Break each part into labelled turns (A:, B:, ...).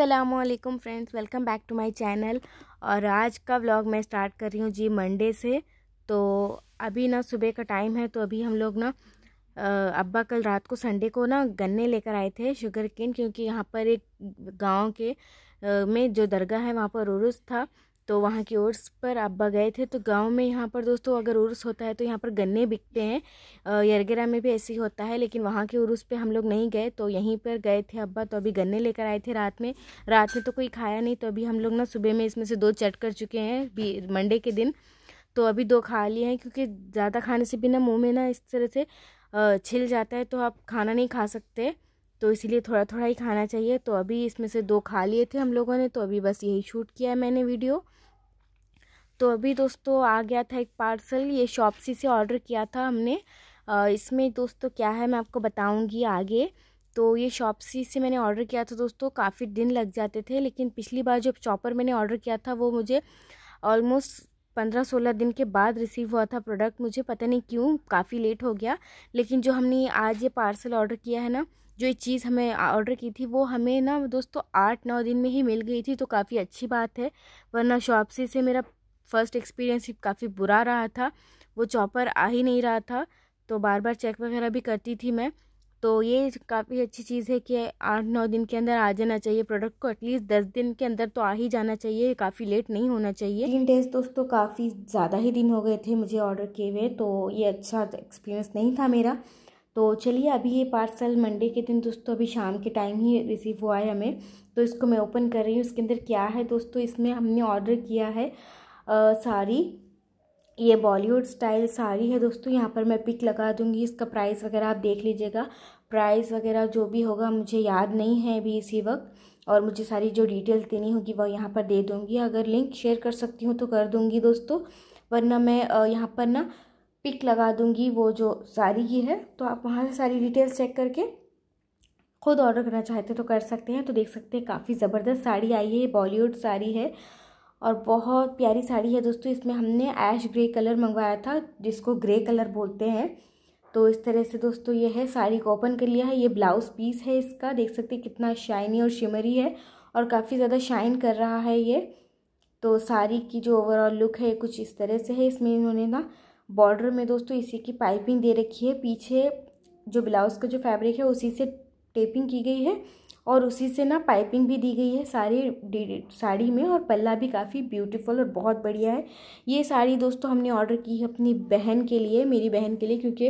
A: Aslam friends welcome back to my channel और आज का व्लॉग मैं स्टार्ट कर रही हूँ जी मंडे से तो अभी ना सुबह का टाइम है तो अभी हम लोग ना अब्बा कल रात को संडे को ना गन्ने लेकर आए थे शुगर केन क्योंकि यहाँ पर एक गांव के में जो दरगाह है वहाँ पर उर्स था तो वहाँ के ओर्स पर अब्बा गए थे तो गांव में यहाँ पर दोस्तों अगर उर्स होता है तो यहाँ पर गन्ने बिकते हैं यरगेरा में भी ऐसे ही होता है लेकिन वहाँ के उर्स पे हम लोग नहीं गए तो यहीं पर गए थे अब्बा तो अभी गन्ने लेकर आए थे रात में रात में तो कोई खाया नहीं तो अभी हम लोग ना सुबह में इसमें से दो चट कर चुके हैं भी मंडे के दिन तो अभी दो खा लिए हैं क्योंकि ज़्यादा खाने से भी ना मुँह में ना इस तरह से छिल जाता है तो आप खाना नहीं खा सकते तो इसीलिए थोड़ा थोड़ा ही खाना चाहिए तो अभी इसमें से दो खा लिए थे हम लोगों ने तो अभी बस यही शूट किया है मैंने वीडियो तो अभी दोस्तों आ गया था एक पार्सल ये शॉपसी से ऑर्डर किया था हमने इसमें दोस्तों क्या है मैं आपको बताऊंगी आगे तो ये शॉपसी से मैंने ऑर्डर किया था दोस्तों काफ़ी दिन लग जाते थे लेकिन पिछली बार जो चॉपर मैंने ऑर्डर किया था वो मुझे ऑलमोस्ट पंद्रह सोलह दिन के बाद रिसीव हुआ था प्रोडक्ट मुझे पता नहीं क्यों काफ़ी लेट हो गया लेकिन जो हमने आज ये पार्सल ऑर्डर किया है ना जो ये चीज़ हमें ऑर्डर की थी वो हमें ना दोस्तों आठ नौ दिन में ही मिल गई थी तो काफ़ी अच्छी बात है वरना शॉपसी से मेरा फर्स्ट एक्सपीरियंस काफ़ी बुरा रहा था वो चॉपर आ ही नहीं रहा था तो बार बार चेक वगैरह भी करती थी मैं तो ये काफ़ी अच्छी चीज़ है कि आठ नौ दिन के अंदर आ जाना चाहिए प्रोडक्ट को एटलीस्ट दस दिन के अंदर तो आ ही जाना चाहिए काफ़ी लेट नहीं होना चाहिए तीन डेज दोस्तों काफ़ी ज़्यादा ही दिन हो गए थे मुझे ऑर्डर किए हुए तो ये अच्छा एक्सपीरियंस नहीं था मेरा तो चलिए अभी ये पार्सल मंडे के दिन दोस्तों अभी शाम के टाइम ही रिसीव हुआ है हमें तो इसको मैं ओपन कर रही हूँ इसके अंदर क्या है दोस्तों इसमें हमने ऑर्डर किया है साड़ी ये बॉलीवुड स्टाइल साड़ी है दोस्तों यहाँ पर मैं पिक लगा दूँगी इसका प्राइस वगैरह आप देख लीजिएगा प्राइस वगैरह जो भी होगा मुझे याद नहीं है अभी इसी वक्त और मुझे सारी जो डिटेल्स देनी होगी वह यहाँ पर दे दूँगी अगर लिंक शेयर कर सकती हूँ तो कर दूँगी दोस्तों वरना मैं यहाँ पर ना पिक लगा दूँगी वो जो साड़ी की है तो आप वहाँ से सारी डिटेल्स चेक करके खुद ऑर्डर करना चाहते हैं तो कर सकते हैं तो देख सकते हैं काफ़ी ज़बरदस्त साड़ी आई है बॉलीवुड साड़ी है और बहुत प्यारी साड़ी है दोस्तों इसमें हमने ऐश ग्रे कलर मंगवाया था जिसको ग्रे कलर बोलते हैं तो इस तरह से दोस्तों ये है साड़ी को ओपन कर लिया है ये ब्लाउज़ पीस है इसका देख सकते हैं कितना शाइनी और शिमरी है और काफ़ी ज़्यादा शाइन कर रहा है ये तो साड़ी की जो ओवरऑल लुक है कुछ इस तरह से है इसमें इन्होंने ना बॉर्डर में दोस्तों इसी की पाइपिंग दे रखी है पीछे जो ब्लाउज़ का जो फैब्रिक है उसी से टेपिंग की गई है और उसी से ना पाइपिंग भी दी गई है सारी साड़ी में और पल्ला भी काफ़ी ब्यूटीफुल और बहुत बढ़िया है ये साड़ी दोस्तों हमने ऑर्डर की है अपनी बहन के लिए मेरी बहन के लिए क्योंकि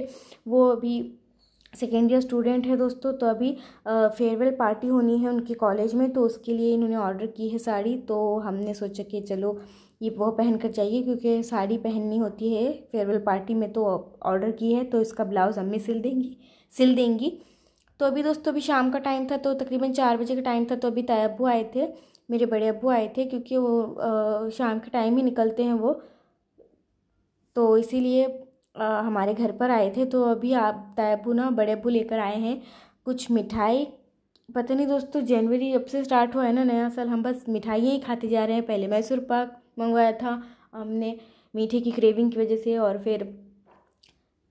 A: वो अभी सेकेंड ईयर स्टूडेंट है दोस्तों तो अभी फेयरवेल पार्टी होनी है उनके कॉलेज में तो उसके लिए इन्होंने ऑर्डर की है साड़ी तो हमने सोचा कि चलो ये वो पहन कर जाइए क्योंकि साड़ी पहननी होती है फेयरवेल पार्टी में तो ऑर्डर की है तो इसका ब्लाउज़ अम्मी सिल देंगी सिल देंगी तो अभी दोस्तों अभी शाम का टाइम था तो तकरीबन चार बजे का टाइम था तो अभी ताए अबू आए थे मेरे बड़े अबू आए थे क्योंकि वो आ, शाम के टाइम ही निकलते हैं वो तो इसीलिए हमारे घर पर आए थे तो अभी आप ताए अबू ना बड़े अबू लेकर आए हैं कुछ मिठाई पता नहीं दोस्तों जनवरी जब से स्टार्ट हुआ है ना नया साल हम बस मिठाइयाँ ही खाते जा रहे हैं पहले मैसूर पाक मंगवाया था हमने मीठे की क्रेविंग की वजह से और फिर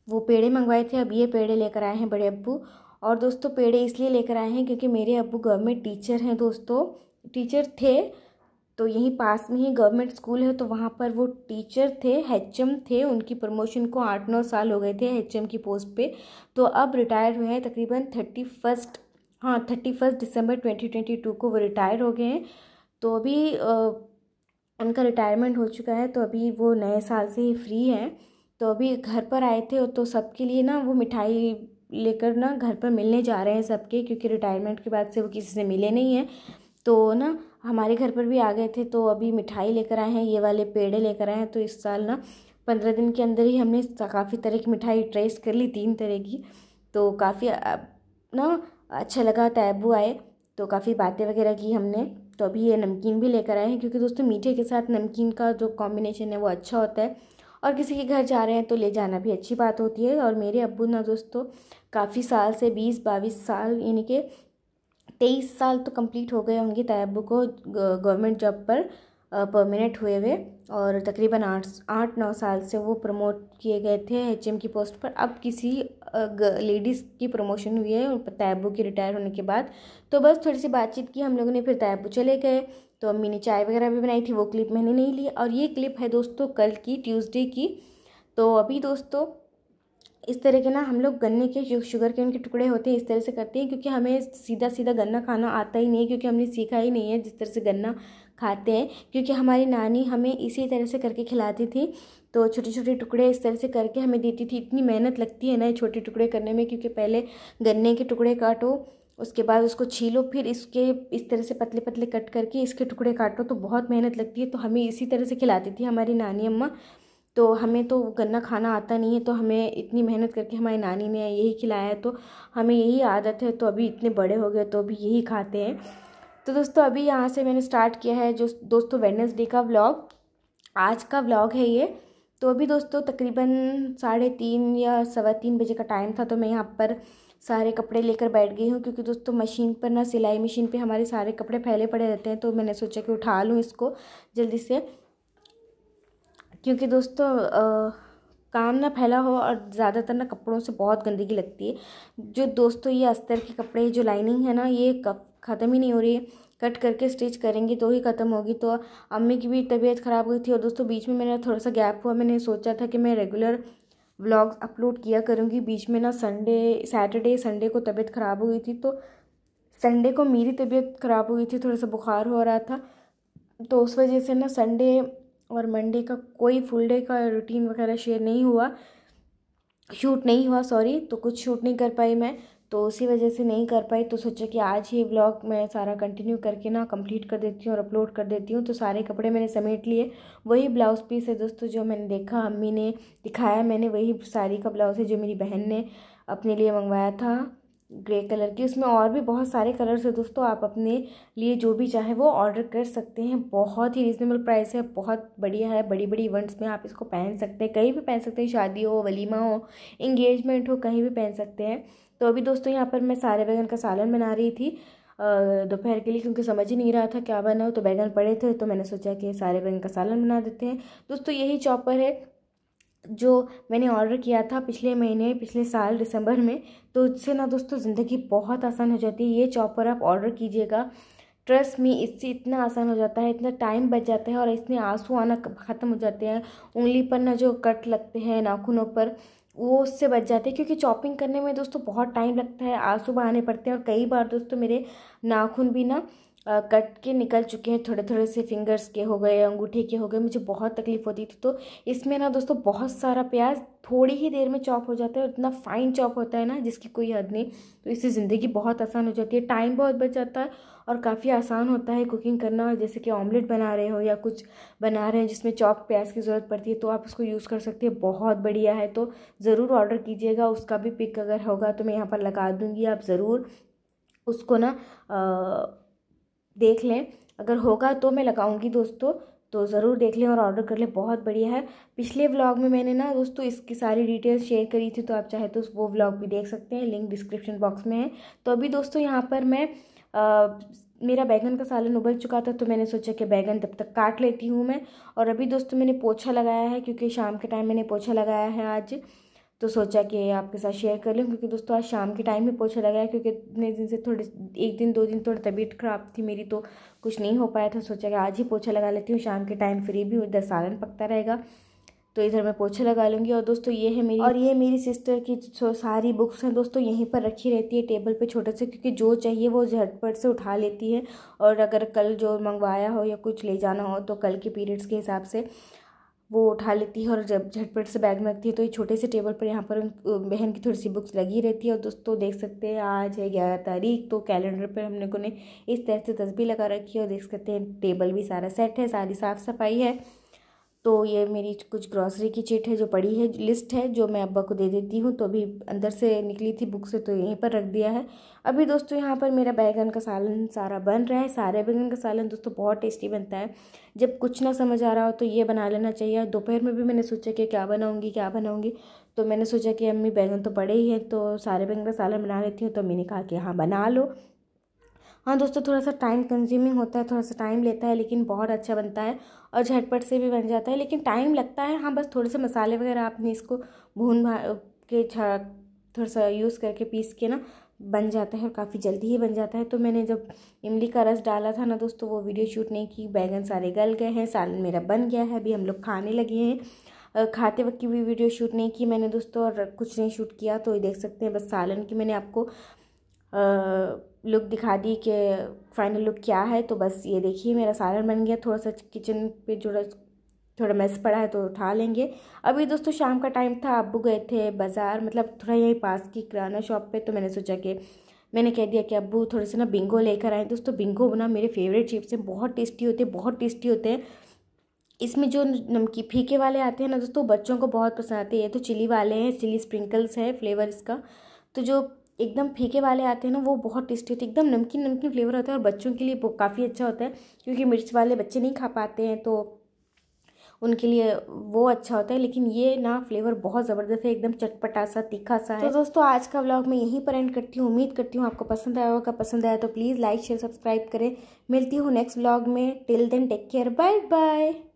A: वो पेड़े मंगवाए थे अब ये पेड़े लेकर आए हैं बड़े अबू और दोस्तों पेड़े इसलिए लेकर आए हैं क्योंकि मेरे अबू गवर्नमेंट टीचर हैं दोस्तों टीचर थे तो यहीं पास में ही गवर्नमेंट स्कूल है तो वहाँ पर वो टीचर थे एच थे उनकी प्रमोशन को आठ नौ साल हो गए थे एच की पोस्ट पे तो अब रिटायर हुए हैं तकरीबन थर्टी फर्स्ट हाँ thirty first December twenty twenty two को वो रिटायर हो गए हैं तो अभी आ, उनका रिटायरमेंट हो चुका है तो अभी वो नए साल से ही फ्री हैं तो अभी घर पर आए थे तो सबके लिए ना वो मिठाई लेकर ना घर पर मिलने जा रहे हैं सबके क्योंकि रिटायरमेंट के बाद से वो किसी से मिले नहीं हैं तो ना हमारे घर पर भी आ गए थे तो अभी मिठाई लेकर आए हैं ये वाले पेड़े लेकर आए हैं तो इस साल ना पंद्रह दिन के अंदर ही हमने काफ़ी तरह की मिठाई ट्रेस कर ली तीन तरह की तो काफ़ी ना अच्छा लगा तैबू आए तो काफ़ी बातें वगैरह की हमने तो अभी ये नमकीन भी लेकर आए हैं क्योंकि दोस्तों मीठे के साथ नमकीन का जो कॉम्बिनेशन है वो अच्छा होता है और किसी के घर जा रहे हैं तो ले जाना भी अच्छी बात होती है और मेरे अबू ना दोस्तों काफ़ी साल से बीस बाईस साल यानी कि तेईस साल तो कंप्लीट हो गए होंगे तयब्बू को गवर्नमेंट जॉब पर परमानेंट हुए हुए और तकरीबन आठ आठ नौ साल से वो प्रमोट किए गए थे एच की पोस्ट पर अब किसी लेडीज़ की प्रमोशन हुई है तयब्बू के रिटायर होने के बाद तो बस थोड़ी सी बातचीत की हम लोगों ने फिर तयब्बू चले गए तो अम्मी ने चाय वगैरह भी बनाई थी वो क्लिप मैंने नहीं ली और ये क्लिप है दोस्तों कल की ट्यूसडे की तो अभी दोस्तों इस तरह के ना हम लोग गन्ने के जो शुगर के उनके टुकड़े होते हैं इस तरह से करते हैं क्योंकि हमें सीधा सीधा गन्ना खाना आता ही नहीं है क्योंकि हमने सीखा ही नहीं है जिस तरह से गन्ना खाते हैं क्योंकि हमारी नानी हमें इसी तरह से करके खिलाती थी तो छोटे छोटे टुकड़े इस तरह से करके हमें देती थी इतनी मेहनत लगती है ना छोटे टुकड़े करने में क्योंकि पहले गन्ने के टुकड़े काटो उसके बाद उसको छीलो फिर इसके इस तरह से पतले पतले कट करके इसके टुकड़े काटो तो बहुत मेहनत लगती है तो हमें इसी तरह से खिलाती थी हमारी नानी अम्मा तो हमें तो गन्ना खाना आता नहीं है तो हमें इतनी मेहनत करके हमारी नानी ने यही खिलाया है तो हमें यही आदत है तो अभी इतने बड़े हो गए तो अभी यही खाते हैं तो दोस्तों अभी यहाँ से मैंने स्टार्ट किया है जो दोस्तों वेडनेसडे का व्लॉग आज का व्लॉग है ये तो अभी दोस्तों तकरीबन साढ़े तीन या सवा तीन बजे का टाइम था तो मैं यहाँ पर सारे कपड़े लेकर बैठ गई हूँ क्योंकि दोस्तों मशीन पर ना सिलाई मशीन पे हमारे सारे कपड़े फैले पड़े रहते हैं तो मैंने सोचा कि उठा लूँ इसको जल्दी से क्योंकि दोस्तों आ, काम ना फैला हो और ज़्यादातर ना कपड़ों से बहुत गंदगी लगती है जो दोस्तों ये अस्तर के कपड़े जो लाइनिंग है ना ये ख़त्म ही नहीं हो रही है कट करके स्टिच करेंगे तो ही ख़त्म होगी तो अम्मी की भी तबीयत ख़राब हुई थी और दोस्तों बीच में मेरा थोड़ा सा गैप हुआ मैंने सोचा था कि मैं रेगुलर व्लॉग अपलोड किया करूँगी बीच में ना संडे सैटरडे संडे को तबीयत ख़राब हुई थी तो संडे को मेरी तबीयत ख़राब हुई थी थोड़ा सा बुखार हो रहा था तो उस वजह से ना संडे और मंडे का कोई फुल डे का रूटीन वगैरह शेयर नहीं हुआ शूट नहीं हुआ सॉरी तो कुछ शूट नहीं कर पाई मैं तो उसी वजह से नहीं कर पाई तो सोचा कि आज ही ब्लॉग मैं सारा कंटिन्यू करके ना कंप्लीट कर देती हूँ और अपलोड कर देती हूँ तो सारे कपड़े मैंने समेट लिए वही ब्लाउज़ पीस है दोस्तों जो मैंने देखा अम्मी ने दिखाया मैंने वही साड़ी का ब्लाउज़ है जो मेरी बहन ने अपने लिए मंगवाया था ग्रे कलर की उसमें और भी बहुत सारे कलर्स हैं दोस्तों आप अपने लिए जो भी चाहे वो ऑर्डर कर सकते हैं बहुत ही रिजनेबल प्राइस है बहुत बढ़िया है बड़ी बड़ी इवेंट्स में आप इसको पहन सकते हैं कहीं भी पहन सकते हैं शादी हो वलीमा हो इंगेजमेंट हो कहीं भी पहन सकते हैं तो अभी दोस्तों यहाँ पर मैं सारे बैगन का सालन बना रही थी दोपहर के लिए क्योंकि समझ ही नहीं रहा था क्या बनाओ तो बैगन पड़े थे तो मैंने सोचा कि सारे बैगन का सालन बना देते हैं दोस्तों यही चॉपर है जो मैंने ऑर्डर किया था पिछले महीने पिछले साल दिसंबर में तो उससे ना दोस्तों ज़िंदगी बहुत आसान हो जाती है ये चॉपर आप ऑर्डर कीजिएगा ट्रस्ट में इससे इतना आसान हो जाता है इतना टाइम बच जाता है और इसमें आंसू आना ख़त्म हो जाते हैं उंगली पर ना जो कट लगते हैं नाखूनों पर वो उससे बच जाते हैं क्योंकि चॉपिंग करने में दोस्तों बहुत टाइम लगता है आंसू बहाने पड़ते हैं और कई बार दोस्तों मेरे नाखून भी ना कट के निकल चुके हैं थोड़े थोड़े से फिंगर्स के हो गए अंगूठे के हो गए मुझे बहुत तकलीफ़ होती थी तो इसमें ना दोस्तों बहुत सारा प्याज थोड़ी ही देर में चॉप हो जाता है और इतना फाइन चॉप होता है ना जिसकी कोई हद नहीं तो इससे ज़िंदगी बहुत आसान हो जाती है टाइम बहुत बच जाता है और काफ़ी आसान होता है कुकिंग करना जैसे कि ऑमलेट बना रहे हो या कुछ बना रहे हैं जिसमें चॉप प्याज की ज़रूरत पड़ती है तो आप उसको यूज़ कर सकते हैं बहुत बढ़िया है तो ज़रूर ऑर्डर कीजिएगा उसका भी पिक अगर होगा तो मैं यहाँ पर लगा दूँगी आप ज़रूर उसको ना देख लें अगर होगा तो मैं लगाऊंगी दोस्तों तो ज़रूर देख लें और ऑर्डर कर लें बहुत बढ़िया है पिछले व्लॉग में मैंने ना दोस्तों इसकी सारी डिटेल्स शेयर करी थी तो आप चाहे तो वो व्लॉग भी देख सकते हैं लिंक डिस्क्रिप्शन बॉक्स में है तो अभी दोस्तों यहाँ पर मैं आ, मेरा बैगन का सालन उबल चुका था तो मैंने सोचा कि बैगन तब तक काट लेती हूँ मैं और अभी दोस्तों मैंने पोछा लगाया है क्योंकि शाम के टाइम मैंने पोछा लगाया है आज तो सोचा कि आपके साथ शेयर कर लूँ क्योंकि दोस्तों आज शाम के टाइम में पोछा अच्छा लगाया क्योंकि इतने दिन से थोड़े एक दिन दो दिन थोड़ी तबीयत ख़राब थी मेरी तो कुछ नहीं हो पाया था सोचा कि आज ही पोछा लगा लेती हूँ शाम के टाइम फ्री भी उधर सालन पकता रहेगा तो इधर मैं पोछा लगा लूँगी और दोस्तों ये है मेरी और ये मेरी सिस्टर की सारी बुक्स हैं दोस्तों यहीं पर रखी रहती है टेबल पे छोटे से क्योंकि जो चाहिए वो झटपट से उठा लेती है और अगर कल जो मंगवाया हो या कुछ ले जाना हो तो कल के पीरियड्स के हिसाब से वो उठा लेती है और जब झटपट से बैग में रखती है तो ये छोटे से टेबल पर यहाँ पर बहन की थोड़ी सी बुक्स लगी रहती है और दोस्तों देख सकते हैं आज है ग्यारह तारीख तो कैलेंडर पर हमने को ने इस तरह से तस्वीर लगा रखी है और देख सकते हैं टेबल भी सारा सेट है सारी साफ़ सफाई है तो ये मेरी कुछ ग्रॉसरी की चिट है जो पड़ी है लिस्ट है जो मैं अब्बा को दे देती हूँ तो अभी अंदर से निकली थी बुक से तो यहीं पर रख दिया है अभी दोस्तों यहाँ पर मेरा बैगन का सालन सारा बन रहा है सारे बैगन का सालन दोस्तों बहुत टेस्टी बनता है जब कुछ ना समझ आ रहा हो तो ये बना लेना चाहिए दोपहर में भी मैंने सोचा कि क्या बनाऊँगी क्या बनाऊँगी तो मैंने सोचा कि अम्मी बैगन तो पड़े ही हैं तो सारे बैगन का सालन बना लेती हूँ तो अम्मी ने कहा कि हाँ बना लो हाँ दोस्तों थोड़ा सा टाइम कंज्यूमिंग होता है थोड़ा सा टाइम लेता है लेकिन बहुत अच्छा बनता है और झटपट से भी बन जाता है लेकिन टाइम लगता है हाँ बस थोड़े से मसाले वगैरह आपने इसको भून भा के थोड़ा सा यूज़ करके पीस के ना बन जाता है और काफ़ी जल्दी ही बन जाता है तो मैंने जब इमली का रस डाला था ना दोस्तों वो वीडियो शूट नहीं की बैगन सारे गल गए हैं सालन मेरा बन गया है अभी हम लोग खाने लगे हैं खाते वक्त की भी वीडियो शूट नहीं की मैंने दोस्तों और कुछ नहीं शूट किया तो ये देख सकते हैं बस सालन की मैंने आपको लुक दिखा दी कि फ़ाइनल लुक क्या है तो बस ये देखिए मेरा सालन बन गया थोड़ा सा किचन पे जोड़ा थोड़ा मेस पड़ा है तो उठा लेंगे अभी दोस्तों शाम का टाइम था अबू गए थे बाज़ार मतलब थोड़ा यहीं पास की किराना शॉप पे तो मैंने सोचा कि मैंने कह दिया कि अबू थोड़े से ना बिंगो लेकर आए दोस्तों बिंगो बना मेरे फेवरेट चिप्स हैं बहुत टेस्टी होते हैं बहुत टेस्टी होते हैं इसमें जो नमकी फीके वाले आते हैं ना दोस्तों बच्चों को बहुत पसंद आते हैं ये तो चिली वाले हैं चिली स्प्रिंकल्स है फ्लेवर इसका तो जो एकदम फीके वाले आते हैं ना वो बहुत टेस्टी होते हैं एकदम नमकीन नमकीन फ्लेवर होता है और बच्चों के लिए काफ़ी अच्छा होता है क्योंकि मिर्च वाले बच्चे नहीं खा पाते हैं तो उनके लिए वो अच्छा होता है लेकिन ये ना फ्लेवर बहुत ज़बरदस्त है एकदम चटपटा सा तीखा सा है तो दोस्तों आज का व्लॉग मैं यहीं पर एंड करती हूँ उम्मीद करती हूँ आपको पसंद आया होगा पसंद आया तो प्लीज़ लाइक शेयर सब्सक्राइब करें मिलती हूँ नेक्स्ट व्लॉग में till then take care bye bye